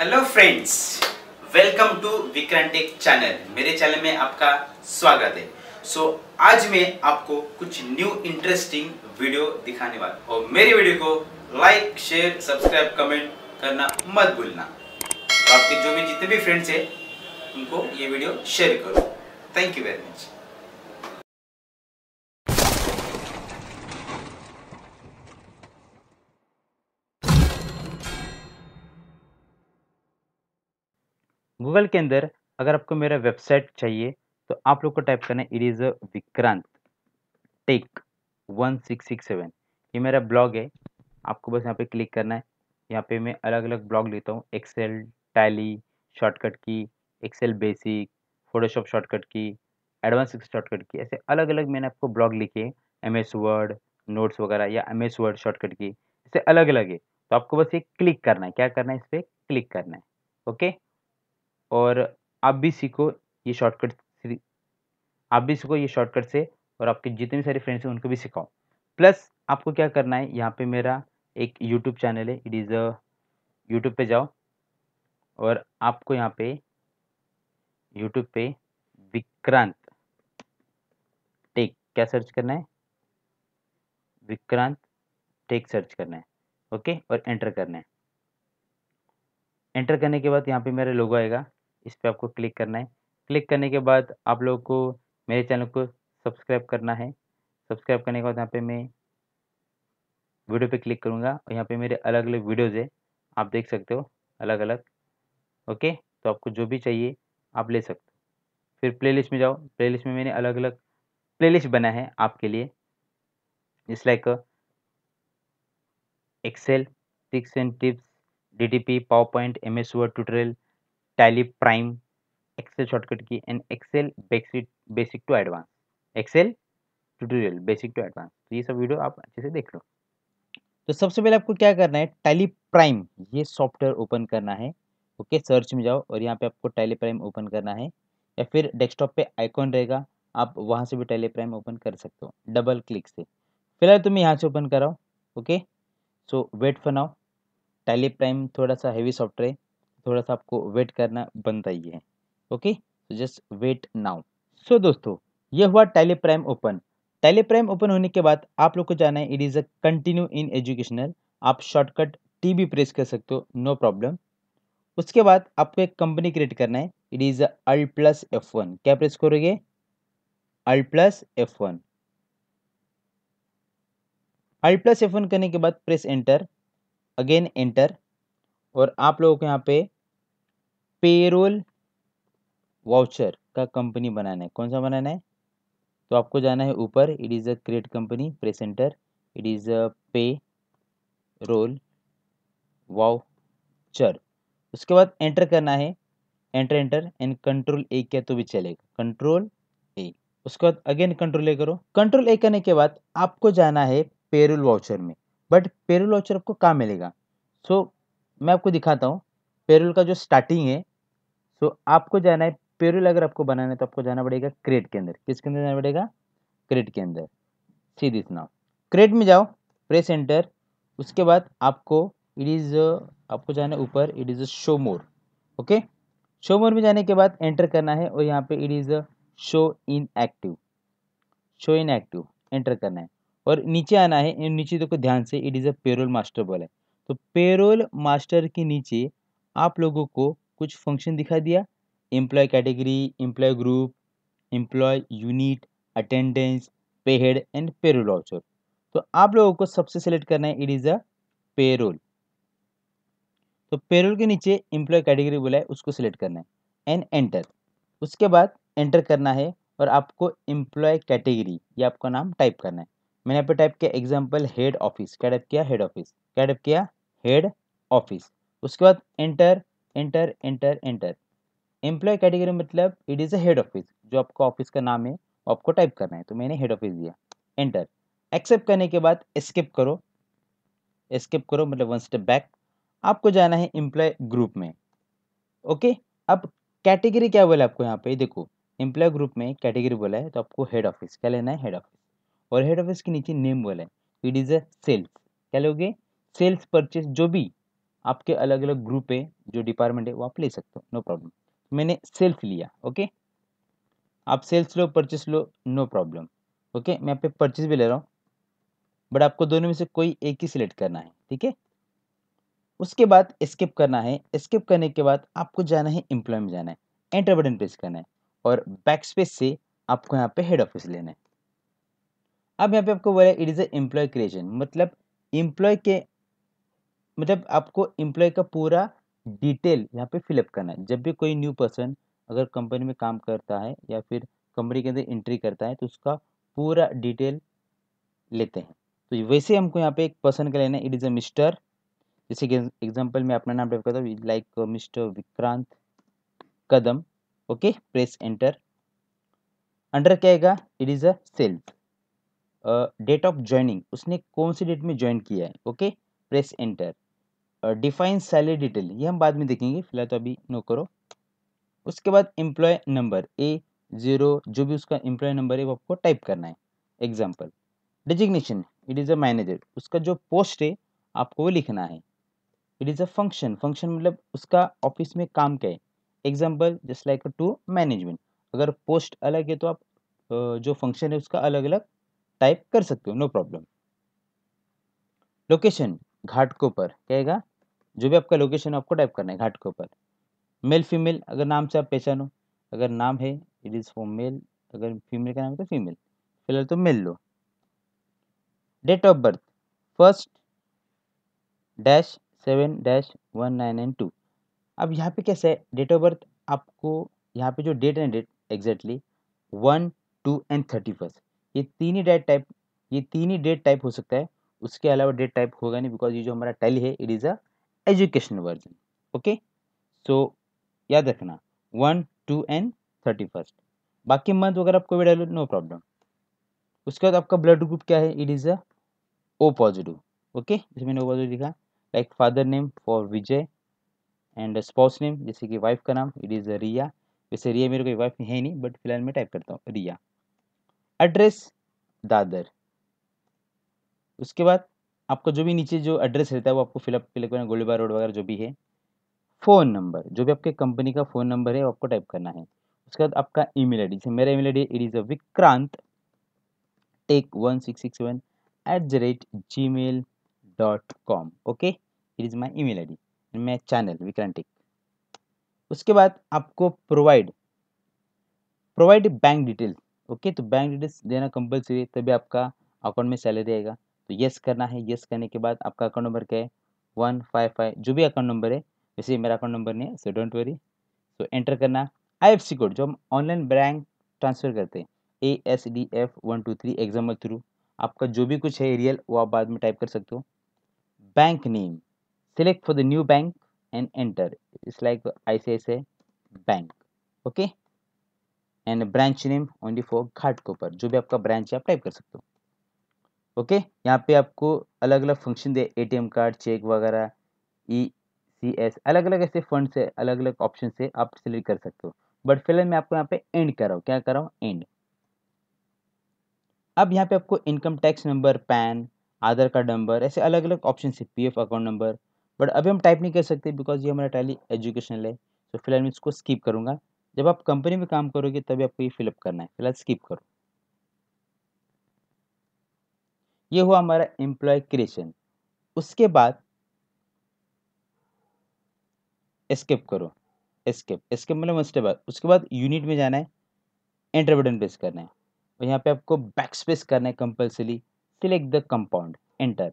Hello friends welcome to Vikrant Tech channel मेरे channel में आपका स्वागत है सो so, आज मैं आपको कुछ न्यू इंटरेस्टिंग वीडियो दिखाने वाला और मेरे वीडियो को लाइक शेयर सब्सक्राइब कमेंट करना मत भूलना तो आपके जो भी जितने भी फ्रेंड्स हैं उनको ये वीडियो शेयर करो thank you very much Google के अंदर अगर आपको मेरा वेबसाइट चाहिए तो आप लोग को टाइप करना है it is Vikrant Tech one six six seven ये मेरा ब्लॉग है आपको बस यहाँ पे क्लिक करना है यहाँ पे मैं अलग अलग ब्लॉग लेता हूँ एक्सेल टैली शॉर्टकट की एक्सेल बेसिक फोटोशॉप शॉर्टकट की एडवांस शॉर्टकट की ऐसे अलग अलग मैंने आपको ब्लॉग लिखे एम एस वर्ड नोट्स वगैरह या एम एस वर्ड शॉर्टकट की ऐसे अलग अलग है तो आपको बस ये क्लिक करना है क्या करना है इस पर क्लिक करना है ओके और आप भी सीखो ये शॉर्टकट आप भी सीखो ये शॉर्टकट से और आपके जितने भी सारे फ्रेंड्स हैं उनको भी सिखाओ प्लस आपको क्या करना है यहाँ पे मेरा एक यूट्यूब चैनल है इट इज़ अ यूट्यूब पे जाओ और आपको यहाँ पे यूट्यूब पे विक्रांत टेक क्या सर्च करना है विक्रांत टेक सर्च करना है ओके और एंटर करना है एंटर करने के बाद यहाँ पे मेरा लोगो आएगा इस पर आपको क्लिक करना है क्लिक करने के बाद आप लोग को मेरे चैनल को सब्सक्राइब करना है सब्सक्राइब करने के बाद यहाँ पे मैं वीडियो पे क्लिक करूँगा और यहाँ पे मेरे अलग अलग वीडियोज़ है आप देख सकते हो अलग अलग ओके तो आपको जो भी चाहिए आप ले सकते हो फिर प्ले में जाओ प्ले में मैंने अलग अलग प्ले बना है आपके लिए इस like Excel tricks and tips D T P PowerPoint M S Word tutorial Tally Prime Excel shortcut की and Excel basic basic to advance Excel tutorial basic to advance तो ये सब वीडियो आप अच्छे से देख लो तो सबसे पहले आपको क्या करना है टैली प्राइम ये सॉफ्टवेयर ओपन करना है ओके सर्च में जाओ और यहाँ पे आपको टैली प्राइम ओपन करना है या फिर डेस्कटॉप पे आइकॉन रहेगा आप वहाँ से भी टैली प्राइम ओपन कर सकते हो डबल क्लिक से फिलहाल तुम्हें तो यहाँ से ओपन कराओ okay so wait for now Tally Prime थोड़ा सा हैवी सॉफ्टवेयर है थोड़ा सा आपको वेट करना बनता ही है okay so just wait now so दोस्तों ये हुआ टेलीप्राइम ओपन टेलीप्राइम ओपन होने के बाद आप लोग को जाना है it is a continue in educational आप शॉर्टकट टी भी प्रेस कर सकते हो नो प्रॉब्लम उसके बाद आपको एक कंपनी क्रिएट करना है it is alt plus F one क्या प्रेस करोगे alt plus F one alt plus F one करने के बाद प्रेस एंटर अगेन एंटर और आप लोगों को यहाँ पे पेरोल वाउचर का कंपनी बनाना है कौन सा बनाना है तो आपको जाना है ऊपर it is a create company press enter it is a payroll voucher उसके बाद एंटर करना है enter enter and control A क्या तो भी चलेगा कंट्रोल ए उसके बाद अगेन कंट्रोल ए करो कंट्रोल ए करने के बाद आपको जाना है पेरोल वाउचर में बट पेरोल वाउचर आपको कहाँ मिलेगा सो so, मैं आपको दिखाता हूँ पेरुल का जो स्टार्टिंग है सो आपको जाना है पेरुल अगर आपको बनाना है तो आपको जाना पड़ेगा क्रेट के अंदर किसके अंदर जाना पड़ेगा क्रेट के अंदर सी दिस नाउ क्रेट में जाओ प्रेस एंटर उसके बाद आपको इट इज़ आपको जाना है ऊपर it is show more okay show more में जाने के बाद एंटर करना है और यहाँ पे it is show inactive show inactive enter करना है और नीचे आना है नीचे देखो ध्यान से it is a payroll master बोला है तो पेरोल मास्टर के नीचे आप लोगों को कुछ फंक्शन दिखा दिया employee category employee group employee unit attendance pay head and payroll also तो आप लोगों को सबसे सेलेक्ट करना है इट इज़ अ पेरोल तो पेरोल के नीचे एम्प्लॉय कैटेगरी बोला है उसको सिलेक्ट करना है एंड एंटर उसके बाद एंटर करना है और आपको एम्प्लॉय कैटेगरी ये आपका नाम टाइप करना है मैंने यहाँ पे टाइप किया एग्जाम्पल हेड ऑफिस क्या टाइप किया हेड ऑफिस क्या टाइप किया हेड ऑफिस उसके बाद enter enter enter enter employee category मतलब it is a head office जो आपका ऑफिस का नाम है आपको टाइप करना है तो मैंने हेड ऑफिस दिया एंटर एक्सेप्ट करने के बाद स्किप करो स्किप करो मतलब वन स्टेप बैक आपको जाना है एम्प्लॉय ग्रुप में ओके अब कैटेगरी क्या बोला आपको यहाँ पे देखो एम्प्लॉय ग्रुप में कैटेगरी बोला है तो आपको हेड ऑफिस क्या लेना है हेड ऑफिस और हेड ऑफिस के नीचे नेम बोला है इट इज़ अ सेल्स क्या लोगे सेल्स परचेस जो भी आपके अलग अलग ग्रुप है जो डिपार्टमेंट है वो आप ले सकते हो नो प्रॉब्लम मैंने सेल्स लिया ओके आप सेल्स लो परचेस लो नो प्रॉब्लम ओके मैं आप परचेस भी ले रहा हूँ बट आपको दोनों में से कोई एक ही सिलेक्ट करना है ठीक है उसके बाद स्किप करना है स्किप करने के बाद आपको जाना है एम्प्लॉय में जाना है एंटर बटन प्रेस करना है और बैक स्पेस से आपको यहाँ पे हेड ऑफिस लेना है अब यहाँ पे आपको बोला it is a employee creation मतलब एम्प्लॉय के मतलब आपको एम्प्लॉय का पूरा डिटेल यहाँ पे फिलअप करना है जब भी कोई न्यू पर्सन अगर कंपनी में काम करता है या फिर कंपनी के अंदर एंट्री करता है तो उसका पूरा डिटेल लेते हैं तो वैसे हमको यहाँ पे एक पर्सन का लेना है इट इज़ अ मिस्टर जैसे कि एग्जाम्पल मैं अपना नाम करता हूँ like mister Vikrant Kadam okay press enter under क्या आएगा it is a self date of joining उसने कौन सी डेट में ज्वाइन किया है okay press enter define salary detail ये हम बाद में देखेंगे फिलहाल तो अभी नो करो उसके बाद एम्प्लॉय नंबर ए जीरो जो भी उसका एम्प्लॉय नंबर है वो आपको टाइप करना है example designation it is a manager उसका जो पोस्ट है आपको वो लिखना है it is a function function मतलब उसका ऑफिस में काम क्या है example just like to management अगर पोस्ट अलग है तो आप जो फंक्शन है उसका अलग अलग टाइप कर सकते हो नो प्रॉब्लम लोकेशन घाट पर कहेगा जो भी आपका लोकेशन आपको टाइप करना है घाट के ऊपर मेल फीमेल अगर नाम से आप पहचानो अगर नाम है इट इज़ फॉर मेल अगर फीमेल का नाम है तो फीमेल फिलहाल तो मेल लो date of birth first dash seven dash one nine and two अब यहाँ पे कैसे है डेट ऑफ बर्थ आपको यहाँ पे जो डेट है date exactly one two and thirty first ये तीन ही डेट टाइप ये तीन ही डेट टाइप हो सकता है उसके अलावा डेट टाइप होगा नहीं बिकॉज ये जो हमारा टैली है it is a education version okay so याद रखना one two and thirty first बाकी मंथ वगैरह आपको वीडियो नो प्रॉब्लम उसके बाद आपका ब्लड ग्रुप क्या है it is a O positive okay जैसे मैंने ओ पॉजिटिव लिखा like father name for Vijay and spouse name जैसे कि वाइफ का नाम इट इज़ अ रिया वैसे रिया मेरे कोई वाइफ है नहीं बट फिलहाल मैं टाइप करता हूँ रिया एड्रेस दादर उसके बाद आपका जो भी नीचे जो एड्रेस रहता है वो आपको फिलअप फिलअप करना गोलीबार रोड वगैरह जो भी है फ़ोन नंबर जो भी आपके कंपनी का फ़ोन नंबर है वो आपको टाइप करना है उसके बाद आपका ई आई डी जैसे मेरा email I D it is a Vikrant Tech one six six one at the rate Gmail dot com okay it is my email I D my channel Vikrant Tech उसके बाद आपको provide provide bank detail okay तो bank details देना compulsory है तभी आपका account में salary आएगा तो यस करना है येस करने के बाद आपका अकाउंट नंबर क्या है वन फाइव फाइव जो भी अकाउंट नंबर है वैसे मेरा अकाउंट नंबर नहीं है so don't worry so enter करना आई कोड जो हम ऑनलाइन बैंक ट्रांसफ़र करते हैं A S D F one two three example through आपका जो भी कुछ है रियल वो आप बाद में टाइप कर सकते हो bank name select for the new bank and enter it's like I C I bank okay and branch name only for घाट जो भी आपका ब्रांच है आप टाइप कर सकते हो ओके यहाँ पे आपको अलग अलग फंक्शन दे एटीएम कार्ड चेक वगैरह ई e सी एस अलग अलग ऐसे फंड से अलग अलग ऑप्शन से आप सिलेक्ट कर सकते हो बट फिलहाल मैं आपको यहाँ पे एंड कर रहा हूँ क्या कर रहा हूँ एंड अब यहाँ पे आपको income tax number PAN Aadhaar card number ऐसे अलग अलग ऑप्शन है पी अकाउंट नंबर बट अभी हम टाइप नहीं कर सकते बिकॉज ये हमारा टैली एजुकेशनल है तो फिलहाल मैं इसको स्किप करूँगा जब आप कंपनी में काम करोगे तभी आपको ये फिलअप करना है फिलहाल स्किप करो ये हुआ हमारा एम्प्लॉय क्रिएशन उसके बाद स्किप करो एस्केप एस्केप मतलब उसके बाद उसके बाद यूनिट में जाना है एंटर बटन प्रेस करना है और यहाँ पे आपको बैक स्पेस करना है compulsory select the compound enter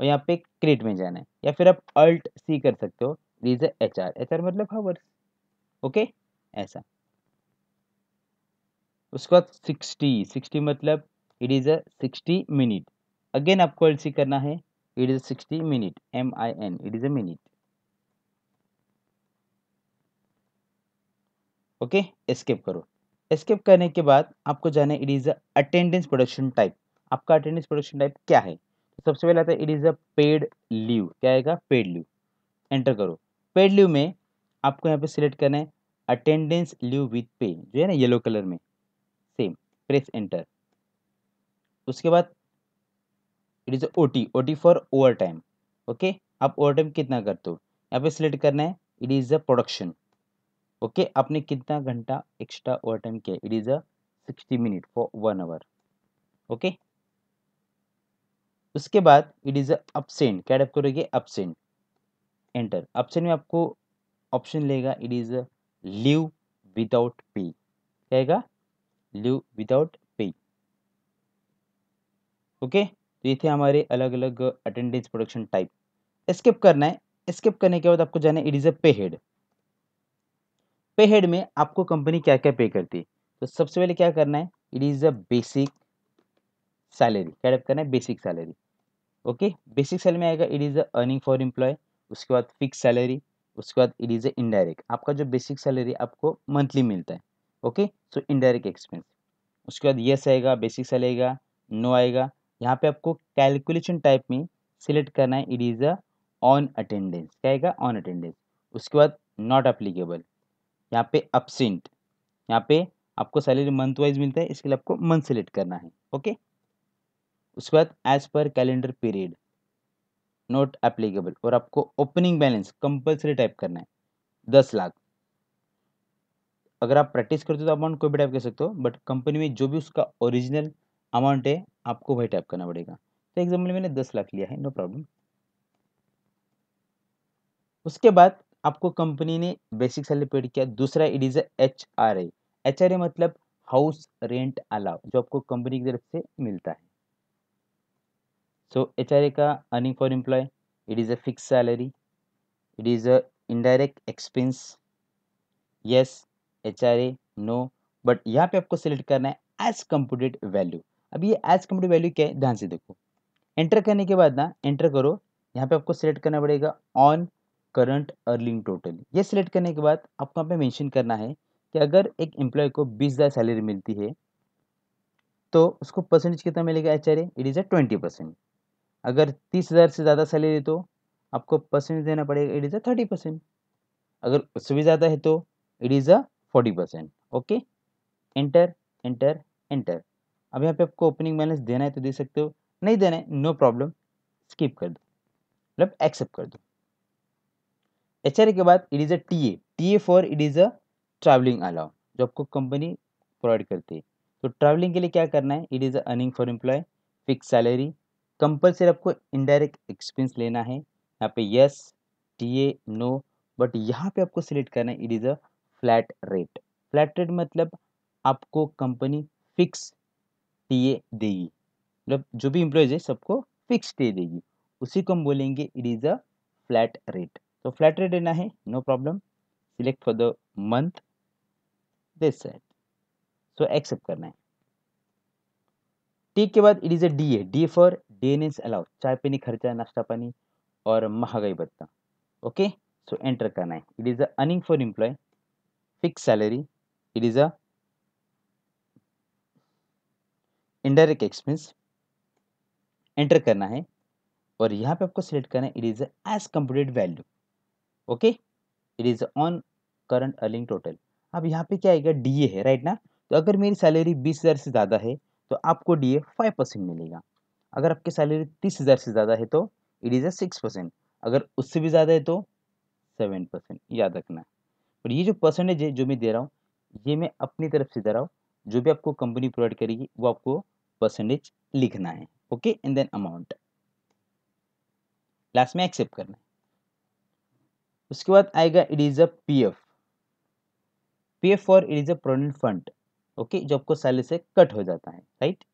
और यहाँ पे क्रिएट में जाना है या फिर आप अल्ट सी कर सकते हो is H R H R मतलब हावर्स ओके ऐसा उसके बाद सिक्सटी सिक्सटी मतलब it is a sixty minute again आपको एल सी करना है it is sixty minute M I N it is a minute okay escape करो एस्केप करने के बाद आपको जाना है it is attendance production type आपका अटेंडेंस प्रोडक्शन टाइप क्या है तो सबसे पहले आता है it is a paid leave क्या आएगा पेड लीव एंटर करो पेड लीव में आपको यहाँ पे सिलेक्ट करना है अटेंडेंस लीव विथ पे जो है ना येलो कलर में सेम प्रेस एंटर उसके बाद it is O T O T for overtime okay आप ओवर टाइम कितना करते हो यहाँ पे सिलेक्ट करना है it is a production okay आपने कितना घंटा एक्स्ट्रा ओवर टाइम किया it is a sixty minute for one hour okay उसके बाद इट इज़ अ अपसेंट क्या टाइप करोगे अपसेंट एंटर अपसेंट में आपको ऑप्शन लेगा it is a leave without pay कहेगा लिव विदाउट पे ओके तो ये थे हमारे अलग अलग अटेंडेंस प्रोडक्शन टाइप स्किप करना है स्किप करने के बाद आपको जाना है इट इज़ अ पे हेड पे हेड में आपको कंपनी क्या क्या पे करती है तो सबसे पहले क्या करना है it is a basic salary क्या करना है basic salary okay basic salary में आएगा it is a earning for employee उसके बाद फिक्स सैलरी उसके बाद इट इज़ अ इनडायरेक्ट आपका जो बेसिक सैलरी आपको मंथली मिलता है ओके सो इनडायरेक्ट एक्सपेंस उसके बाद यस आएगा बेसिक सैलरी आएगा नो आएगा यहाँ पे आपको कैलकुलेशन टाइप में सिलेक्ट करना है it is a on attendance क्या आएगा ऑन अटेंडेंस उसके बाद नॉट अप्लीकेबल यहाँ पे अपसेंट यहाँ पे आपको सैलरी मंथ वाइज मिलता है इसके लिए आपको मंथ सेलेक्ट करना है ओके उसके बाद as per calendar period not applicable और आपको ओपनिंग बैलेंस कंपलसरी टाइप करना है दस लाख अगर आप प्रैक्टिस करते हो तो अमाउंट कोई भी टाइप कर सकते हो बट कंपनी में जो भी उसका ओरिजिनल अमाउंट है आपको वही टाइप करना पड़ेगा तो एग्जाम्पल मैंने दस लाख लिया है नो प्रॉब्लम उसके बाद आपको कंपनी ने बेसिक सैलरी पेड किया दूसरा it is H R A H R A मतलब हाउस रेंट अलाव जो आपको कंपनी की तरफ से मिलता है सो एच आर ए का earning for employ it is a fix salary it is a indirect expense yes H R A no but यहाँ पे आपको सिलेक्ट करना है एज कंप्यूटेड वैल्यू अब ये एज टू वैल्यू क्या है ध्यान से देखो एंटर करने के बाद ना एंटर करो यहाँ पे आपको सिलेक्ट करना पड़ेगा ऑन करंट अर्निंग टोटल ये सिलेक्ट करने के बाद आपको यहाँ पे मेंशन करना है कि अगर एक एम्प्लॉय को बीस हज़ार सैलरी मिलती है तो उसको परसेंटेज कितना मिलेगा H R it is a twenty percent अगर तीस हज़ार से ज़्यादा सैलरी तो आपको परसेंटेज देना पड़ेगा it is a thirty percent अगर उससे भी ज़्यादा है तो it is a forty percent okay enter enter enter अब यहाँ पे आपको ओपनिंग बैलेंस देना है तो दे सकते हो नहीं देना है नो प्रॉब्लम स्किप कर दो मतलब एक्सेप्ट कर दो एच के बाद it is a T A T A for it is a traveling allow जो आपको कंपनी प्रोवाइड करती है तो ट्रैवलिंग के लिए क्या करना है it is earning for employ fix salary compulsory आपको इनडायरेक्ट एक्सपेंस लेना है यहाँ पे yes T A no but यहाँ पे आपको सिलेक्ट करना है it is a flat rate flat rate मतलब आपको कंपनी फिक्स पे देगी मतलब जो भी इम्प्लॉयज़ है सबको फिक्स पे देगी उसी को हम बोलेंगे it is a flat rate तो फ्लैट रेट लेना है no problem select for the month this set so accept करना है टी के बाद it is a D A D for dearness allow चाय पीनी खर्चा नाश्ता पानी और महंगाई भत्ता ओके सो एंटर करना है it is a earning for employ fix salary it is a indirect expense enter करना है और यहाँ पे आपको सिलेक्ट करना है it is as complete value okay it is on current earning total अब यहाँ पे क्या आएगा डीए है राइट ना तो अगर मेरी सैलरी बीस हज़ार से ज़्यादा है तो आपको डीए फाइव परसेंट मिलेगा अगर आपकी सैलरी तीस हज़ार से ज़्यादा है तो it is a six percent अगर उससे भी ज़्यादा है तो सेवन परसेंट याद रखना है और ये जो परसेंटेज है जो मैं दे रहा हूँ ये मैं अपनी तरफ से दे रहा हूँ जो भी आपको कंपनी प्रोवाइड करेगी वो आपको परसेंटेज लिखना है okay and then amount last में एक्सेप्ट करना है उसके बाद आएगा it is a P F P F for it is a provident fund okay जो आपको सैलरी से कट हो जाता है राइट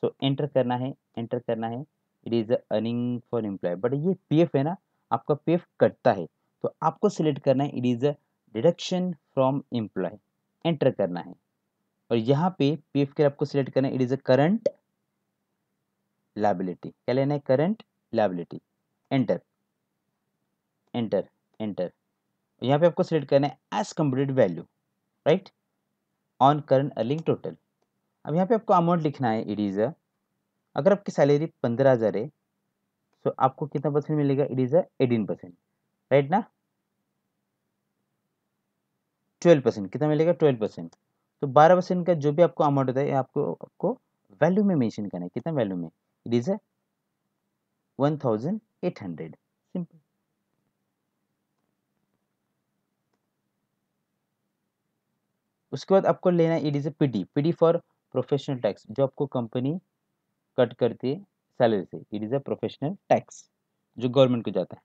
सो एंटर करना है एंटर करना है it is earning for employ but ये पी एफ है ना आपका पी एफ कटता है तो आपको सिलेक्ट करना है it is a deduction from employ enter करना है और यहाँ पे पी एफ आपको सिलेक्ट करना है it is a current liability क्या लेना है current liability enter enter enter यहाँ पे आपको सिलेक्ट करना है as complete value right on current earning total अब यहाँ पे आपको अमाउंट लिखना है इट इज़ अ अगर आपकी सैलरी पंद्रह हज़ार है तो आपको कितना परसेंट मिलेगा it is a eighteen percent right ना ट्वेल्व परसेंट कितना मिलेगा ट्वेल्व परसेंट तो बारह परसेंट का जो भी आपको अमाउंट होता है आपको आपको वैल्यू में मेंशन करना है कितना वैल्यू में it is a one thousand eight hundred simple उसके बाद आपको लेना है it is a PD PD for professional tax जो आपको कंपनी कट करती है सैलरी से it is a professional tax जो गवर्नमेंट को जाता है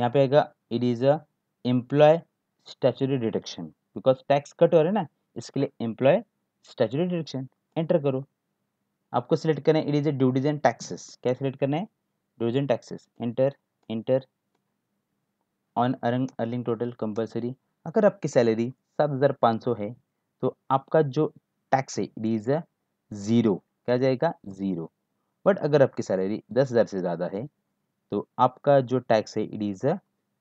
यहाँ पे आएगा it is a employ statutory deduction because tax cut हो रहा है ना इसके लिए एम्प्लॉय स्टैचुरी डिडक्शन एंटर करो आपको सिलेक्ट करना है it is a duties and taxes क्या सिलेक्ट करना है duties and taxes enter enter on earning earning total compulsory अगर आपकी सैलरी सात हज़ार पाँच सौ है तो आपका जो टैक्स है इट इज़ अ ज़ीरो क्या जाएगा ज़ीरो बट अगर आपकी सैलरी दस हज़ार से ज़्यादा है तो आपका जो टैक्स है it is a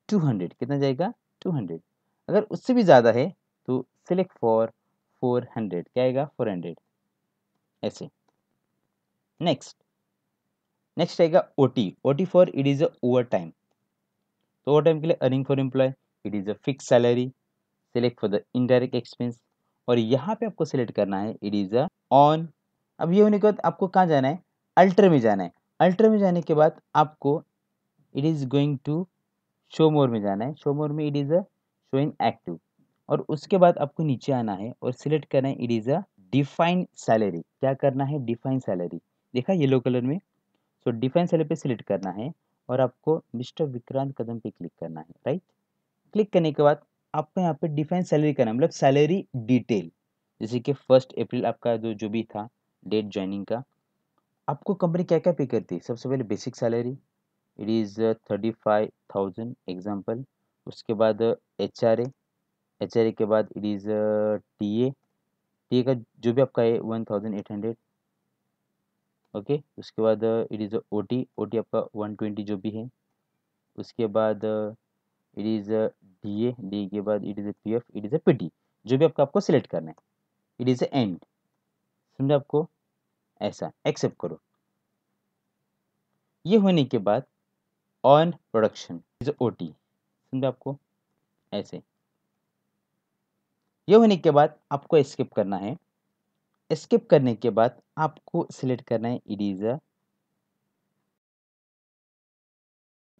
two hundred कितना जाएगा टू हंड्रेड अगर उससे भी ज़्यादा है तो सिलेक्ट फॉर फोर हंड्रेड क्या आएगा फोर हंड्रेड ऐसे नेक्स्ट नेक्स्ट आएगा O T O T for it is a overtime तो ओवर टाइम के लिए earning for employ it is a fix salary select for the indirect expense और यहाँ पे आपको सिलेक्ट करना है इट इज़ अ ऑन अब ये होने के बाद आपको कहाँ जाना है अल्ट्रा में जाना है अल्ट्रा में जाने के बाद आपको it is going to show more में जाना है शो मोर में it is a show inactive और उसके बाद आपको नीचे आना है और सिलेक्ट करना है it is a define salary क्या करना है डिफाइन सैलरी देखा येलो कलर में सो डिफाइन सैलरी पे सिलेक्ट करना है और आपको मिस्टर विक्रांत कदम पे क्लिक करना है राइट क्लिक करने के बाद आपको यहाँ पे डिफाइन सैलरी करना है मतलब सैलरी डिटेल जैसे कि फर्स्ट अप्रैल आपका जो जो भी था डेट ज्वाइनिंग का आपको कंपनी क्या क्या पे करती है सबसे पहले basic salary it is thirty five thousand example उसके बाद H R A H R A के बाद it is T A T A का जो भी आपका है one thousand eight hundred okay उसके बाद it is O T O T आपका वन ट्वेंटी जो भी है उसके बाद it is D A D के बाद it is a P F it is a P T जो भी आपका आपको सिलेक्ट करना है इट इज़ ए एंड समझा आपको ऐसा एक्सेप्ट करो ये होने के बाद on production is O T समझा आपको ऐसे ये होने के बाद आपको स्किप करना है स्किप करने के बाद आपको सिलेक्ट करना है इडीजर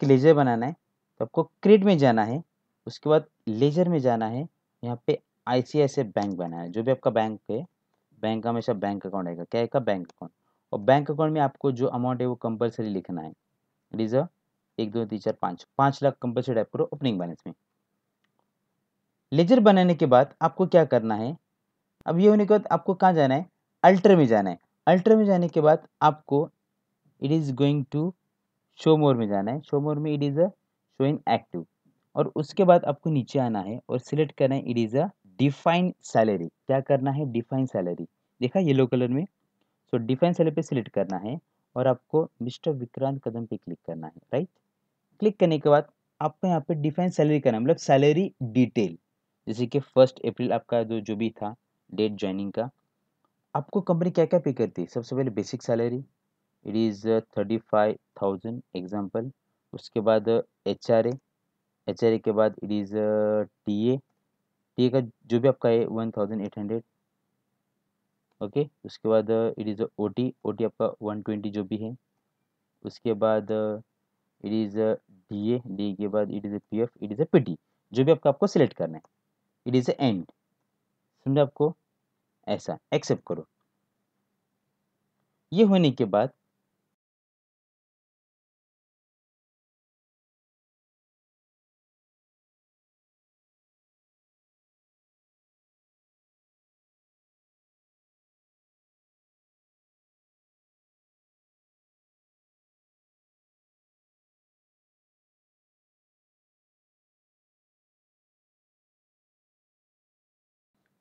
लेजर बनाना है तो आपको क्रिएट में जाना है उसके बाद लेजर में जाना है यहाँ पे आई बैंक बनाना है जो भी आपका बैंक है बैंक का हमेशा बैंक अकाउंट आएगा क्या आएगा बैंक अकाउंट और बैंक अकाउंट में आपको जो अमाउंट है वो कंपलसरी लिखना है इट इज़ एक दो तीन चार पाँच पाँच लाख कंपलसरी टाइप करो ओपनिंग बैलेंस में लेजर बनाने के बाद आपको क्या करना है अब ये होने के बाद आपको कहाँ जाना है अल्टर में जाना है अल्टर में जाने के बाद आपको it is going to show more में जाना है शो मोर में इट इज़ अ एक्टिव और उसके बाद आपको नीचे आना है और सिलेक्ट करना है it is a define salary क्या करना है डिफाइन सैलरी देखा येलो कलर में सो डिफाइन सैलरी पे सिलेक्ट करना है और आपको मिस्टर विक्रांत कदम पे क्लिक करना है राइट क्लिक करने के बाद आपको यहाँ पे डिफाइन सैलरी करना है मतलब सैलरी डिटेल जैसे कि फर्स्ट अप्रैल आपका जो जो भी था डेट ज्वाइनिंग का आपको कंपनी क्या क्या पे करती है सबसे पहले basic salary it is thirty five thousand example उसके बाद H R H R A के बाद it is T A T A का जो भी आपका है one thousand eight hundred okay उसके बाद it is O T O T आपका वन ट्वेंटी जो भी है उसके बाद it is D A D के बाद it is P F it is a P T जो भी आपका आपको सिलेक्ट करना है इट इज़ एंड समझा आपको ऐसा एक्सेप्ट करो ये होने के बाद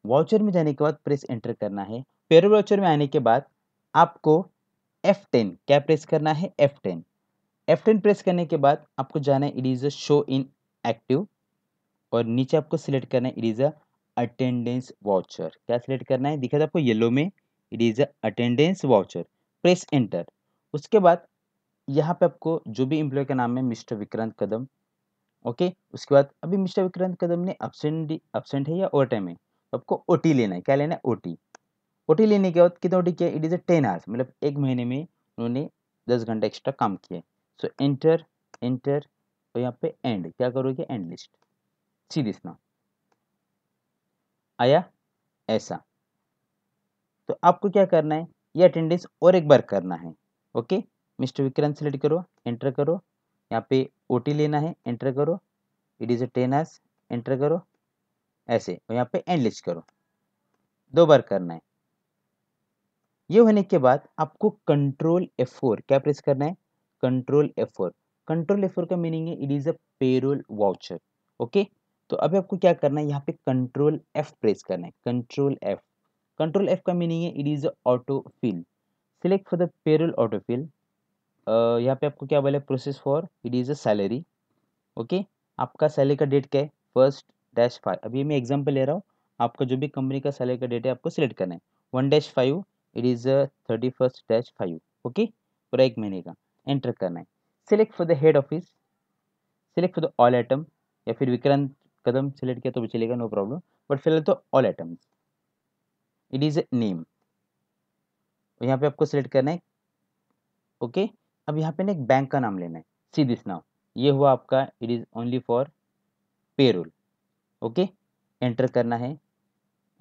वाउचर में जाने के बाद प्रेस एंटर करना है पेरो वाउचर में आने के बाद आपको F10 क्या प्रेस करना है F10 F10 प्रेस करने के बाद आपको जाना है it is a show inactive और नीचे आपको सिलेक्ट करना है it is a attendance voucher क्या सिलेक्ट करना है दिखा था आपको येलो में it is a attendance voucher press enter उसके बाद यहाँ पे आपको जो भी एम्प्लॉय का नाम है मिस्टर विक्रांत कदम ओके उसके बाद अभी मिस्टर विक्रांत कदम ने अपसेंट अपसेंट है या ओवर टाइम है आपको ओ लेना है क्या लेना है ओ टी लेने के बाद कितना ओ किया it is a ten hours मतलब एक महीने में उन्होंने दस घंटे एक्स्ट्रा काम किए सो एंटर एंटर और यहाँ पे एंड क्या करोगे एंड लिस्ट सी दिस इतना आया ऐसा तो आपको क्या करना है ये अटेंडेंस और एक बार करना है ओके मिस्टर विक्रांत सेलेक्ट करो एंटर करो यहाँ पे ओ लेना है एंटर करो it is a ten hours enter करो ऐसे और यहाँ पे एनलिस्ट करो दो बार करना है ये होने के बाद आपको कंट्रोल एफ फोर क्या प्रेस करना है control F four control F four का मीनिंग है it is a payroll voucher okay तो अभी आपको क्या करना है यहाँ पे कंट्रोल एफ प्रेस करना है कंट्रोल एफ कंट्रोल एफ का मीनिंग है it is auto fill select for the payroll auto fill यहाँ पे आपको क्या बोला process for it is a salary okay आपका सैलरी का डेट क्या है फर्स्ट डैश फाइव अभी मैं एग्जाम्पल ले रहा हूँ आपका जो भी कंपनी का सैलरी का डेट है आपको सिलेक्ट करना है one dash five it is thirty first dash five okay पूरा एक महीने का एंटर करना है select for the head office select for the all item या फिर विक्रांत कदम सिलेक्ट किया तो भी चलेगा नो प्रॉब्लम बट फिलहाल तो all items it is name यहाँ पे आपको सिलेक्ट करना है ओके okay? अब यहाँ पे ना एक बैंक का नाम लेना है सी दिस नाउ ये हुआ आपका it is only for payroll okay enter करना है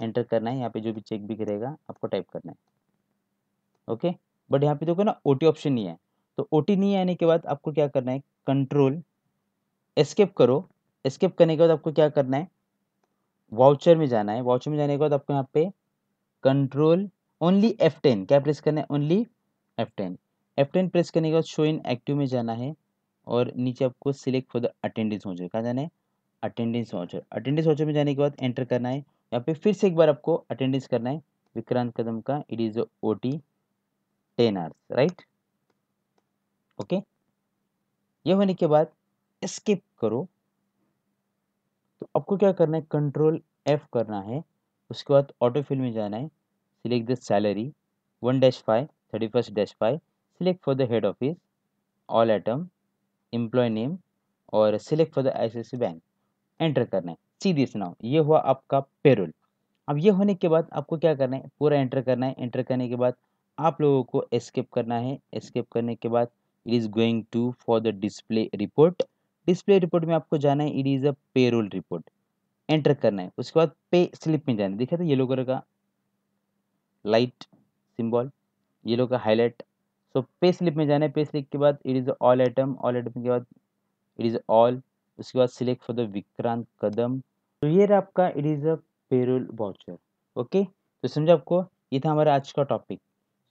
एंटर करना है यहाँ पे जो भी चेक भी करेगा आपको टाइप करना है ओके बट यहाँ पे देखो ना ओ ऑप्शन नहीं है तो ओ नहीं आने के बाद आपको क्या करना है कंट्रोल एस्केप करो एस्केप करने के बाद आपको क्या करना है वाउचर में जाना है वाउचर में जाने के बाद आपको यहाँ पे कंट्रोल ओनली एफ टेन क्या प्रेस करना है only F ten F ten press करने के बाद शो इन एक्टिव में जाना है और नीचे आपको सिलेक्ट फॉर द अटेंडेंस हो जाए कहाँ जाना है अटेंडेंस वाउचर अटेंडेंस वाउचर में जाने के बाद एंटर करना है यहाँ पे फिर से एक बार आपको अटेंडेंस करना है विक्रांत कदम का it is O T ten hours right okay ये होने के बाद स्किप करो तो आपको क्या करना है कंट्रोल एफ करना है उसके बाद ऑटो फिल में जाना है select the salary one dash five thirty first dash five select for the head office all item employ name और select for the I bank enter करना है सीधी सुनाओ ये हुआ आपका पेरोल अब ये होने के बाद आपको क्या करना है पूरा एंटर करना है एंटर करने के बाद आप लोगों को एस्केप करना है एस्केप करने के बाद it is going to for the display report display report में आपको जाना है it is a payroll report enter करना है उसके बाद पे स्लिप में जाना है देखा था येलो कलर का लाइट सिंबल येलो का हाईलाइट सो पे स्लिप में जाना है पे स्लिप के बाद it is all item all item के बाद इट इज़ ऑल उसके बाद select for the Vikrant Kadam तो ये रहा आपका it is a payroll voucher okay तो समझो आपको ये था हमारा आज का टॉपिक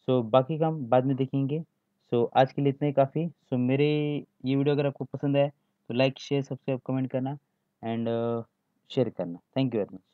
सो so, बाकी काम बाद में देखेंगे सो so, आज के लिए इतना ही काफ़ी सो so, मेरे ये वीडियो अगर आपको पसंद आए तो लाइक शेयर सब्सक्राइब कमेंट करना एंड शेयर uh, करना थैंक यू वेरी मच